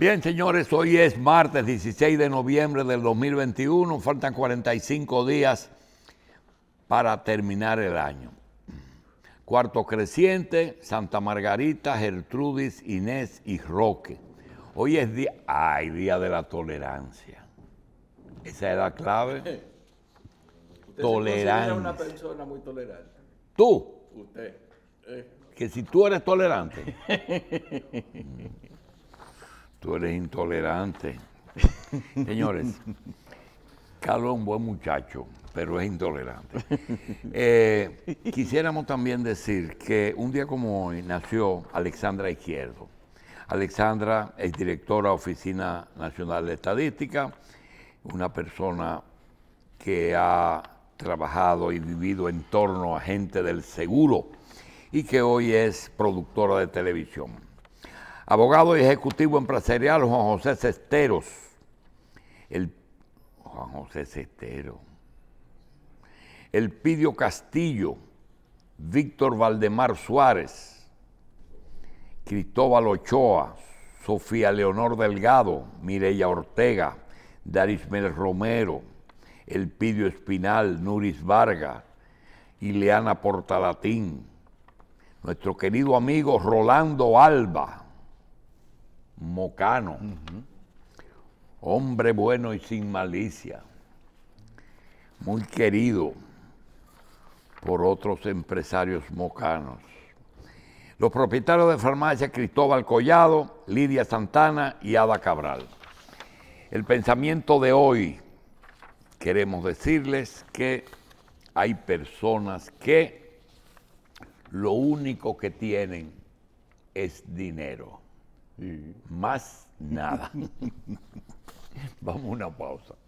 Bien, señores, hoy es martes 16 de noviembre del 2021, faltan 45 días para terminar el año. Cuarto creciente, Santa Margarita, Gertrudis, Inés y Roque. Hoy es día, ay, día de la tolerancia. Esa es la clave. Usted tolerancia. una persona muy tolerante. ¿Tú? Usted. Eh. Que si tú eres tolerante. Tú eres intolerante. Señores, Carlos es un buen muchacho, pero es intolerante. Eh, quisiéramos también decir que un día como hoy nació Alexandra Izquierdo. Alexandra es directora Oficina Nacional de Estadística, una persona que ha trabajado y vivido en torno a gente del seguro y que hoy es productora de televisión. Abogado ejecutivo empresarial Juan José Cesteros. El, Juan José Cesteros. Elpidio Castillo, Víctor Valdemar Suárez, Cristóbal Ochoa, Sofía Leonor Delgado, Mireya Ortega, Darismel Romero, Elpidio Espinal, Nuris Vargas, Ileana Portalatín, nuestro querido amigo Rolando Alba, Mocano, hombre bueno y sin malicia, muy querido por otros empresarios mocanos. Los propietarios de farmacia Cristóbal Collado, Lidia Santana y Ada Cabral. El pensamiento de hoy, queremos decirles que hay personas que lo único que tienen es dinero. Y más nada. Vamos a una pausa.